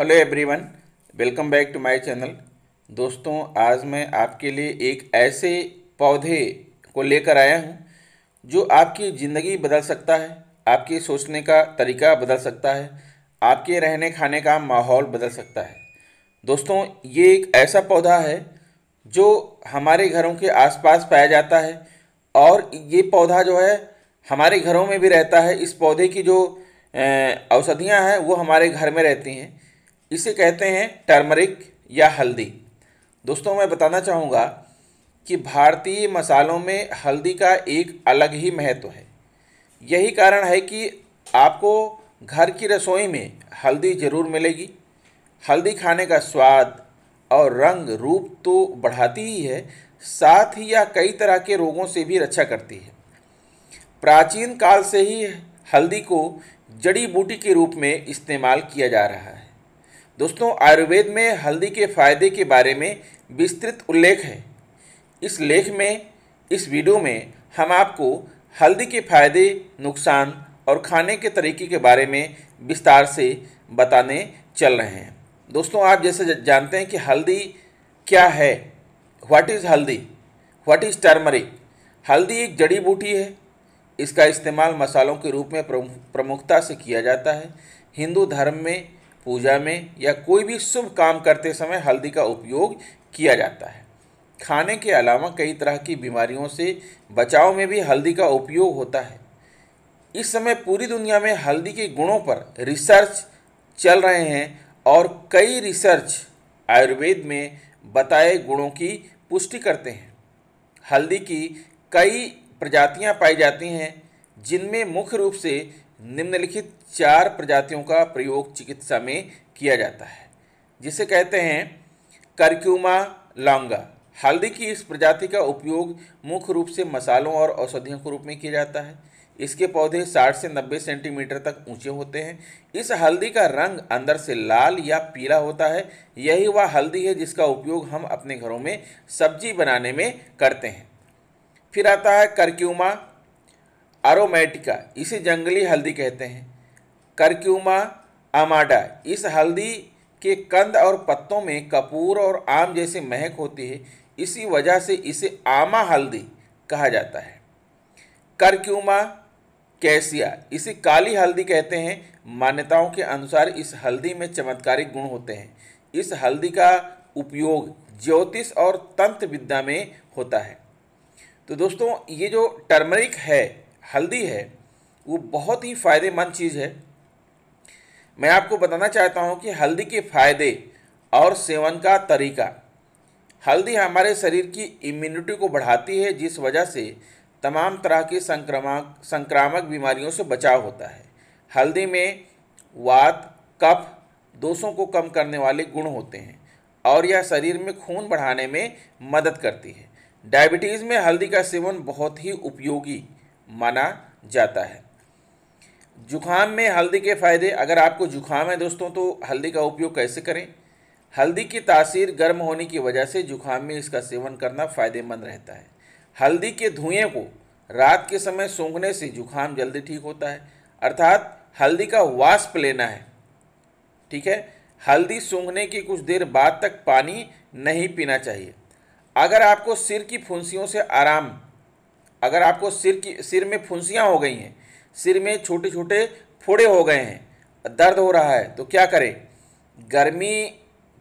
hello everyone welcome back to my channel दोस्तों आज मैं आपके लिए एक ऐसे पौधे को लेकर आया हूं जो आपकी ज़िंदगी बदल सकता है आपके सोचने का तरीका बदल सकता है आपके रहने खाने का माहौल बदल सकता है दोस्तों ये एक ऐसा पौधा है जो हमारे घरों के आसपास पाया जाता है और ये पौधा जो है हमारे घरों में भी रहता है इस पौधे की जो औषधियाँ हैं वो हमारे घर में रहती हैं इसे कहते हैं टर्मरिक या हल्दी दोस्तों मैं बताना चाहूँगा कि भारतीय मसालों में हल्दी का एक अलग ही महत्व है यही कारण है कि आपको घर की रसोई में हल्दी ज़रूर मिलेगी हल्दी खाने का स्वाद और रंग रूप तो बढ़ाती ही है साथ ही यह कई तरह के रोगों से भी रक्षा करती है प्राचीन काल से ही हल्दी को जड़ी बूटी के रूप में इस्तेमाल किया जा रहा है दोस्तों आयुर्वेद में हल्दी के फायदे के बारे में विस्तृत उल्लेख है इस लेख में इस वीडियो में हम आपको हल्दी के फायदे नुकसान और खाने के तरीके के बारे में विस्तार से बताने चल रहे हैं दोस्तों आप जैसे जानते हैं कि हल्दी क्या है व्हाट इज़ हल्दी व्हाट इज़ टर्मरिक हल्दी एक जड़ी बूटी है इसका इस्तेमाल मसालों के रूप में प्रमुखता से किया जाता है हिंदू धर्म में पूजा में या कोई भी शुभ काम करते समय हल्दी का उपयोग किया जाता है खाने के अलावा कई तरह की बीमारियों से बचाव में भी हल्दी का उपयोग होता है इस समय पूरी दुनिया में हल्दी के गुणों पर रिसर्च चल रहे हैं और कई रिसर्च आयुर्वेद में बताए गुणों की पुष्टि करते हैं हल्दी की कई प्रजातियां पाई जाती हैं जिनमें मुख्य रूप से निम्नलिखित चार प्रजातियों का प्रयोग चिकित्सा में किया जाता है जिसे कहते हैं करक्यूमा लॉन्गा हल्दी की इस प्रजाति का उपयोग मुख्य रूप से मसालों और औषधियों के रूप में किया जाता है इसके पौधे 60 से 90 सेंटीमीटर तक ऊंचे होते हैं इस हल्दी का रंग अंदर से लाल या पीला होता है यही वह हल्दी है जिसका उपयोग हम अपने घरों में सब्जी बनाने में करते हैं फिर आता है करक्यूमा अरोमेटिका इसे जंगली हल्दी कहते हैं करक्यूमा आमाडा इस हल्दी के कंद और पत्तों में कपूर और आम जैसे महक होती है इसी वजह से इसे आमा हल्दी कहा जाता है करक्यूमा कैसिया इसे काली हल्दी कहते हैं मान्यताओं के अनुसार इस हल्दी में चमत्कारिक गुण होते हैं इस हल्दी का उपयोग ज्योतिष और तंत्र विद्या में होता है तो दोस्तों ये जो टर्मरिक है हल्दी है वो बहुत ही फ़ायदेमंद चीज़ है मैं आपको बताना चाहता हूँ कि हल्दी के फ़ायदे और सेवन का तरीका हल्दी हमारे शरीर की इम्यूनिटी को बढ़ाती है जिस वजह से तमाम तरह की संक्रामक संक्रामक बीमारियों से बचाव होता है हल्दी में वात कफ दोषों को कम करने वाले गुण होते हैं और यह शरीर में खून बढ़ाने में मदद करती है डायबिटीज़ में हल्दी का सेवन बहुत ही उपयोगी माना जाता है जुखाम में हल्दी के फ़ायदे अगर आपको जुखाम है दोस्तों तो हल्दी का उपयोग कैसे करें हल्दी की तासीर गर्म होने की वजह से जुखाम में इसका सेवन करना फ़ायदेमंद रहता है हल्दी के धुएँ को रात के समय सूंघने से जुखाम जल्दी ठीक होता है अर्थात हल्दी का वाष्प लेना है ठीक है हल्दी सूंघने की कुछ देर बाद तक पानी नहीं पीना चाहिए अगर आपको सिर की फुंसियों से आराम अगर आपको सिर की सिर में फुंसियाँ हो गई हैं सिर में छोटे छोटे फोड़े हो गए हैं दर्द हो रहा है तो क्या करें गर्मी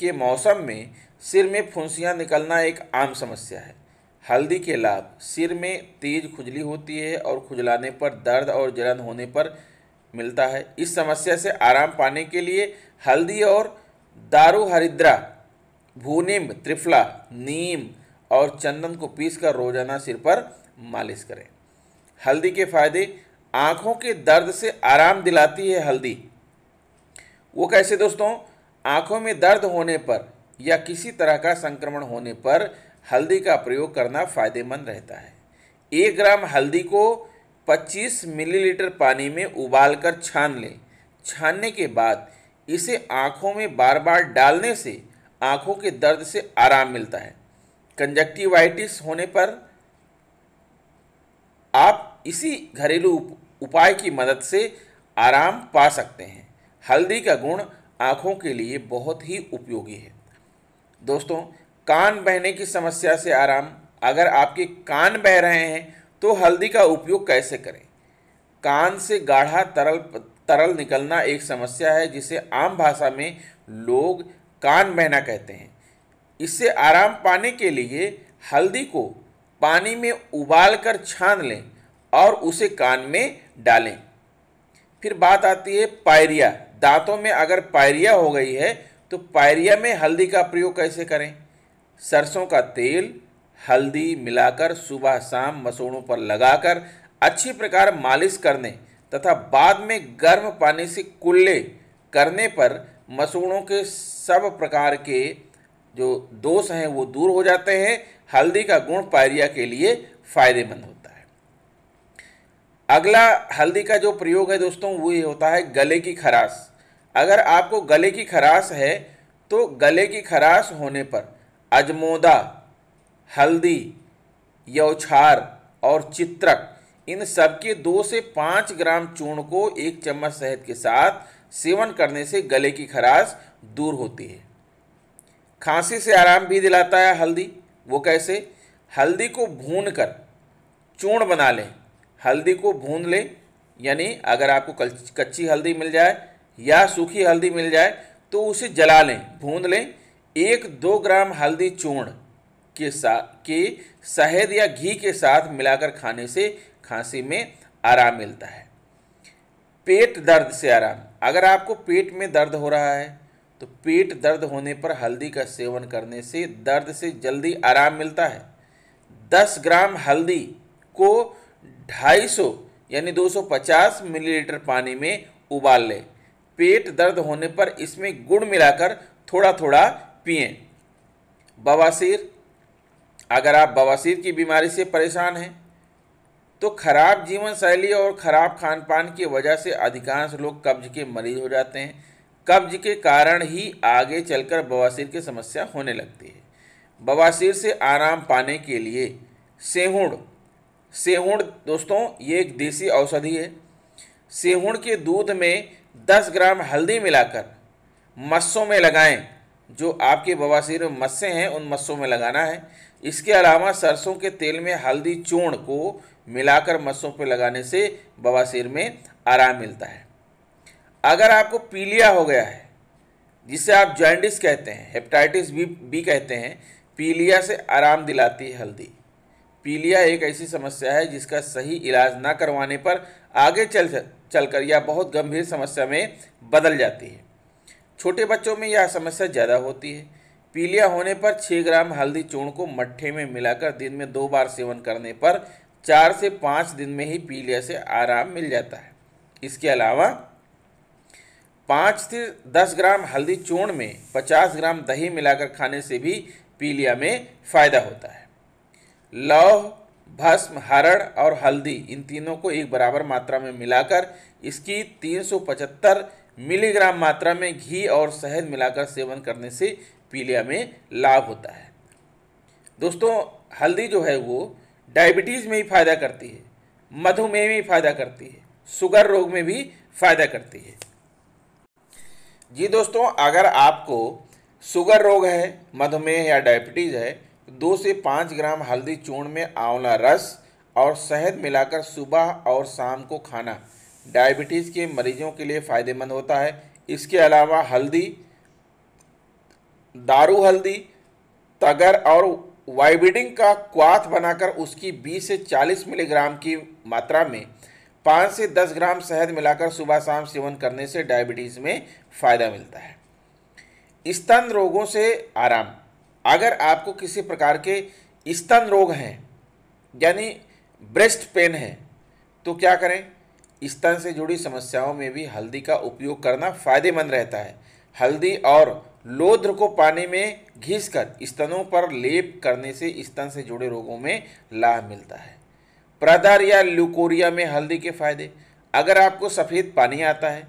के मौसम में सिर में फुंसियाँ निकलना एक आम समस्या है हल्दी के लाभ सिर में तेज खुजली होती है और खुजलाने पर दर्द और जलन होने पर मिलता है इस समस्या से आराम पाने के लिए हल्दी और दारू हरिद्रा भूनिम त्रिफला नीम और चंदन को पीसकर रोजाना सिर पर मालिश करें हल्दी के फायदे आँखों के दर्द से आराम दिलाती है हल्दी वो कैसे दोस्तों आँखों में दर्द होने पर या किसी तरह का संक्रमण होने पर हल्दी का प्रयोग करना फायदेमंद रहता है एक ग्राम हल्दी को 25 मिलीलीटर पानी में उबालकर छान लें छानने के बाद इसे आँखों में बार बार डालने से आँखों के दर्द से आराम मिलता है कंजक्टिवाइटिस होने पर आप इसी घरेलू उपाय की मदद से आराम पा सकते हैं हल्दी का गुण आँखों के लिए बहुत ही उपयोगी है दोस्तों कान बहने की समस्या से आराम अगर आपके कान बह रहे हैं तो हल्दी का उपयोग कैसे करें कान से गाढ़ा तरल तरल निकलना एक समस्या है जिसे आम भाषा में लोग कान बहना कहते हैं इससे आराम पाने के लिए हल्दी को पानी में उबाल कर छान लें और उसे कान में डालें फिर बात आती है पायरिया दांतों में अगर पायरिया हो गई है तो पायरिया में हल्दी का प्रयोग कैसे करें सरसों का तेल हल्दी मिलाकर सुबह शाम मसूड़ों पर लगाकर अच्छी प्रकार मालिश करने तथा बाद में गर्म पानी से कुल्ले करने पर मसूड़ों के सब प्रकार के जो दोष हैं वो दूर हो जाते हैं हल्दी का गुण पायरिया के लिए फायदेमंद होता है अगला हल्दी का जो प्रयोग है दोस्तों वो ये होता है गले की खराश अगर आपको गले की खराश है तो गले की खराश होने पर अजमोदा हल्दी यौछार और चित्रक इन सबके दो से पाँच ग्राम चूर्ण को एक चम्मच शहद के साथ सेवन करने से गले की खराश दूर होती है खांसी से आराम भी दिलाता है हल्दी वो कैसे हल्दी को भून कर चूर्ण बना लें हल्दी को भून लें यानी अगर आपको कच्ची हल्दी मिल जाए या सूखी हल्दी मिल जाए तो उसे जला लें भून लें एक दो ग्राम हल्दी चूर्ण के साथ के शहद या घी के साथ मिलाकर खाने से खांसी में आराम मिलता है पेट दर्द से आराम अगर आपको पेट में दर्द हो रहा है तो पेट दर्द होने पर हल्दी का सेवन करने से दर्द से जल्दी आराम मिलता है 10 ग्राम हल्दी को 250 यानी 250 मिलीलीटर पानी में उबाल लें पेट दर्द होने पर इसमें गुड़ मिलाकर थोड़ा थोड़ा पिए बवासीर अगर आप बवासीर की बीमारी से परेशान हैं तो खराब जीवन शैली और खराब खान पान की वजह से अधिकांश लोग कब्ज के मरीज हो जाते हैं कब्ज के कारण ही आगे चलकर बवासीर की समस्या होने लगती है बवासीर से आराम पाने के लिए सेहुड़ सेहुड़ दोस्तों ये एक देसी औषधि है सेहुड़ के दूध में 10 ग्राम हल्दी मिलाकर मस्सों में लगाएं जो आपके बवासीर में मस्से हैं उन मस्सों में लगाना है इसके अलावा सरसों के तेल में हल्दी चूर्ण को मिलाकर मस्सों पर लगाने से बवासीर में आराम मिलता है अगर आपको पीलिया हो गया है जिसे आप जॉइंडिस कहते हैं हेपेटाइटिस बी बी कहते हैं पीलिया से आराम दिलाती है हल्दी पीलिया एक ऐसी समस्या है जिसका सही इलाज ना करवाने पर आगे चल चलकर यह बहुत गंभीर समस्या में बदल जाती है छोटे बच्चों में यह समस्या ज़्यादा होती है पीलिया होने पर छः ग्राम हल्दी चूर्ण को मट्ठे में मिलाकर दिन में दो बार सेवन करने पर चार से पाँच दिन में ही पीलिया से आराम मिल जाता है इसके अलावा पाँच से दस ग्राम हल्दी चूर्ण में पचास ग्राम दही मिलाकर खाने से भी पीलिया में फायदा होता है लौह भस्म हरण और हल्दी इन तीनों को एक बराबर मात्रा में मिलाकर इसकी 375 मिलीग्राम मात्रा में घी और शहद मिलाकर सेवन करने से पीलिया में लाभ होता है दोस्तों हल्दी जो है वो डायबिटीज़ में ही फायदा करती है मधुमेह में भी फायदा करती है शुगर रोग में भी फायदा करती है जी दोस्तों अगर आपको शुगर रोग है मधुमेह या डायबिटीज़ है दो से पाँच ग्राम हल्दी चूर्ण में आंवला रस और शहद मिलाकर सुबह और शाम को खाना डायबिटीज़ के मरीजों के लिए फ़ायदेमंद होता है इसके अलावा हल्दी दारू हल्दी तगर और वाइबिडिंग का क्वाथ बनाकर उसकी 20 से 40 मिलीग्राम की मात्रा में 5 से 10 ग्राम शहद मिलाकर सुबह शाम सेवन करने से डायबिटीज़ में फ़ायदा मिलता है स्तन रोगों से आराम अगर आपको किसी प्रकार के स्तन रोग हैं यानी ब्रेस्ट पेन है तो क्या करें स्तन से जुड़ी समस्याओं में भी हल्दी का उपयोग करना फ़ायदेमंद रहता है हल्दी और लोध्र को पानी में घिसकर स्तनों पर लेप करने से स्तन से जुड़े रोगों में लाभ मिलता है प्रदर या ल्यूकोरिया में हल्दी के फायदे अगर आपको सफ़ेद पानी आता है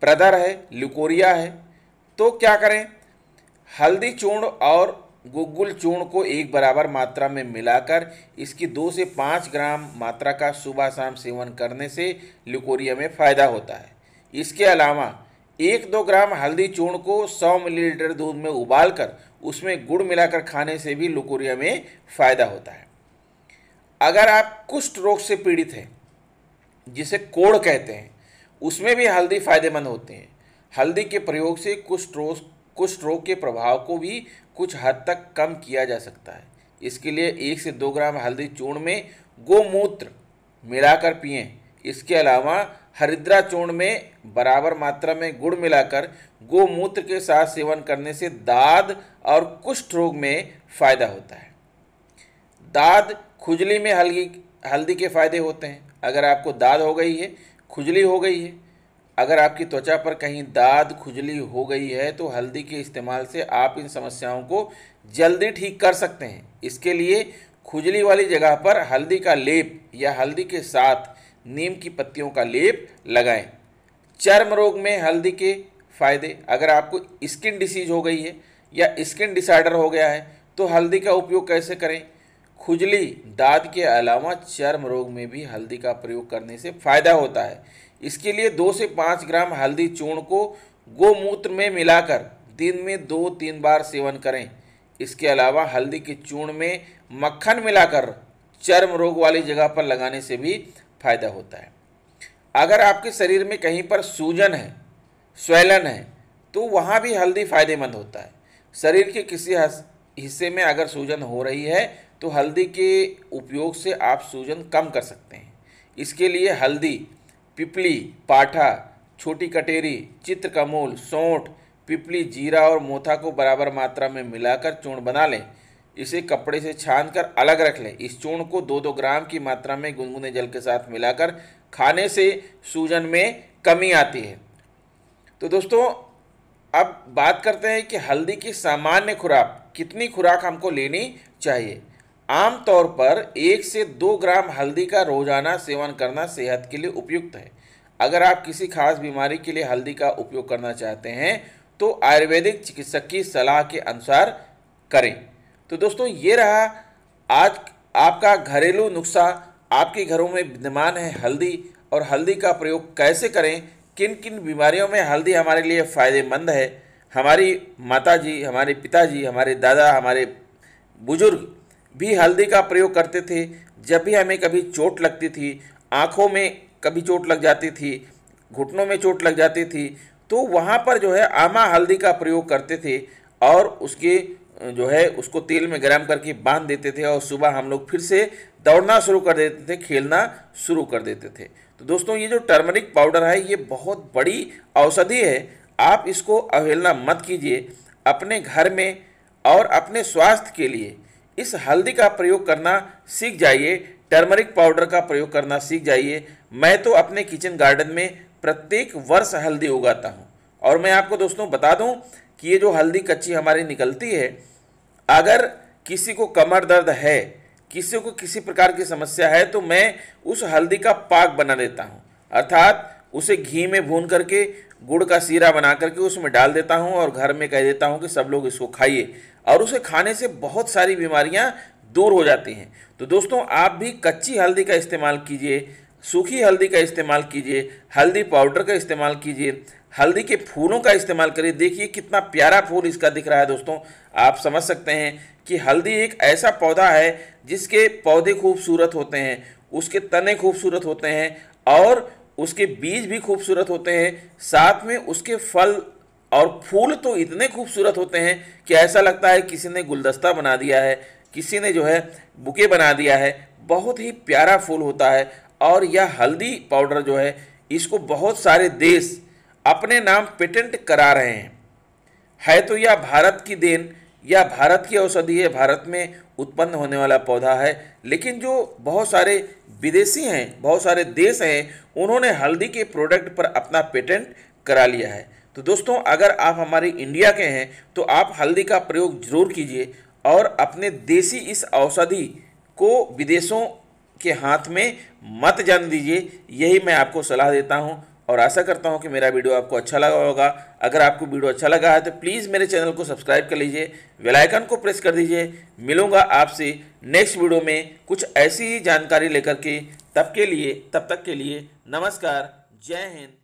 प्रदर है ल्यूकोरिया है तो क्या करें हल्दी चूर्ण और गुगुल चूर्ण को एक बराबर मात्रा में मिलाकर इसकी दो से पाँच ग्राम मात्रा का सुबह शाम सेवन करने से ल्यूकोरिया में फ़ायदा होता है इसके अलावा एक दो ग्राम हल्दी चूर्ण को 100 मिलीलीटर दूध में उबालकर उसमें गुड़ मिलाकर खाने से भी लुकोरिया में फ़ायदा होता है अगर आप कुष्ठ रोग से पीड़ित हैं जिसे कोड़ कहते हैं उसमें भी हल्दी फायदेमंद होते हैं हल्दी के प्रयोग से कुछ रोग कुष्ठ रोग के प्रभाव को भी कुछ हद तक कम किया जा सकता है इसके लिए एक से दो ग्राम हल्दी चूर्ण में गोमूत्र मिलाकर पिए इसके अलावा हरिद्रा चूर्ण में बराबर मात्रा में गुड़ मिलाकर गोमूत्र के साथ सेवन करने से दाद और कुष्ठ रोग में फायदा होता है दाद खुजली में हल्दी हल्दी के फायदे होते हैं अगर आपको दाद हो गई है खुजली हो गई है अगर आपकी त्वचा पर कहीं दाद खुजली हो गई है तो हल्दी के इस्तेमाल से आप इन समस्याओं को जल्दी ठीक कर सकते हैं इसके लिए खुजली वाली जगह पर हल्दी का लेप या हल्दी के साथ नीम की पत्तियों का लेप लगाएं चर्म रोग में हल्दी के फ़ायदे अगर आपको स्किन डिसीज हो गई है या स्किन डिसऑर्डर हो गया है तो हल्दी का उपयोग कैसे करें खुजली दाद के अलावा चर्म रोग में भी हल्दी का प्रयोग करने से फायदा होता है इसके लिए दो से पाँच ग्राम हल्दी चूर्ण को गोमूत्र में मिलाकर दिन में दो तीन बार सेवन करें इसके अलावा हल्दी के चूर्ण में मक्खन मिलाकर चर्म रोग वाली जगह पर लगाने से भी फायदा होता है अगर आपके शरीर में कहीं पर सूजन है स्वेलन है तो वहाँ भी हल्दी फायदेमंद होता है शरीर के किसी हिस्से में अगर सूजन हो रही है तो हल्दी के उपयोग से आप सूजन कम कर सकते हैं इसके लिए हल्दी पिपली पाठा छोटी कटेरी चित्रकमूल सौंठ पिपली जीरा और मोथा को बराबर मात्रा में मिलाकर चूर्ण बना लें इसे कपड़े से छान कर अलग रख लें इस चूर्ण को दो दो ग्राम की मात्रा में गुनगुने जल के साथ मिलाकर खाने से सूजन में कमी आती है तो दोस्तों अब बात करते हैं कि हल्दी की सामान्य खुराक कितनी खुराक हमको लेनी चाहिए आमतौर पर एक से दो ग्राम हल्दी का रोजाना सेवन करना सेहत के लिए उपयुक्त है अगर आप किसी खास बीमारी के लिए हल्दी का उपयोग करना चाहते हैं तो आयुर्वेदिक चिकित्सक की सलाह के अनुसार करें तो दोस्तों ये रहा आज आपका घरेलू नुस्खा आपके घरों में विद्यमान है हल्दी और हल्दी का प्रयोग कैसे करें किन किन बीमारियों में हल्दी हमारे लिए फ़ायदेमंद है हमारी माता जी हमारे पिताजी हमारे दादा हमारे बुजुर्ग भी हल्दी का प्रयोग करते थे जब भी हमें कभी चोट लगती थी आँखों में कभी चोट लग जाती थी घुटनों में चोट लग जाती थी तो वहाँ पर जो है आमा हल्दी का प्रयोग करते थे और उसके जो है उसको तेल में गर्म करके बांध देते थे और सुबह हम लोग फिर से दौड़ना शुरू कर देते थे खेलना शुरू कर देते थे तो दोस्तों ये जो टर्मरिक पाउडर है ये बहुत बड़ी औषधि है आप इसको अवहेलना मत कीजिए अपने घर में और अपने स्वास्थ्य के लिए इस हल्दी का प्रयोग करना सीख जाइए टर्मरिक पाउडर का प्रयोग करना सीख जाइए मैं तो अपने किचन गार्डन में प्रत्येक वर्ष हल्दी उगाता हूँ और मैं आपको दोस्तों बता दूँ कि ये जो हल्दी कच्ची हमारी निकलती है अगर किसी को कमर दर्द है किसी को किसी प्रकार की समस्या है तो मैं उस हल्दी का पाक बना देता हूँ अर्थात उसे घी में भून करके गुड़ का सीरा बना करके उसमें डाल देता हूँ और घर में कह देता हूँ कि सब लोग इसको खाइए और उसे खाने से बहुत सारी बीमारियां दूर हो जाती हैं तो दोस्तों आप भी कच्ची हल्दी का इस्तेमाल कीजिए सूखी हल्दी का इस्तेमाल कीजिए हल्दी पाउडर का इस्तेमाल कीजिए हल्दी के फूलों का इस्तेमाल करिए देखिए कितना प्यारा फूल इसका दिख रहा है दोस्तों आप समझ सकते हैं कि हल्दी एक ऐसा पौधा है जिसके पौधे खूबसूरत होते हैं उसके तने खूबसूरत होते हैं और उसके बीज भी खूबसूरत होते हैं साथ में उसके फल और फूल तो इतने खूबसूरत होते हैं कि ऐसा लगता है किसी ने गुलदस्ता बना दिया है किसी ने जो है बुके बना दिया है बहुत ही प्यारा फूल होता है और यह हल्दी पाउडर जो है इसको बहुत सारे देश अपने नाम पेटेंट करा रहे हैं है तो यह भारत की देन या भारत की औषधि है भारत में उत्पन्न होने वाला पौधा है लेकिन जो बहुत सारे विदेशी हैं बहुत सारे देश हैं उन्होंने हल्दी के प्रोडक्ट पर अपना पेटेंट करा लिया है तो दोस्तों अगर आप हमारे इंडिया के हैं तो आप हल्दी का प्रयोग ज़रूर कीजिए और अपने देसी इस औषधि को विदेशों के हाथ में मत जान दीजिए यही मैं आपको सलाह देता हूँ और आशा करता हूँ कि मेरा वीडियो आपको अच्छा लगा होगा अगर आपको वीडियो अच्छा लगा है तो प्लीज़ मेरे चैनल को सब्सक्राइब कर लीजिए वेलाइकन आइकन को प्रेस कर दीजिए मिलूंगा आपसे नेक्स्ट वीडियो में कुछ ऐसी ही जानकारी लेकर के तब के लिए तब तक के लिए नमस्कार जय हिंद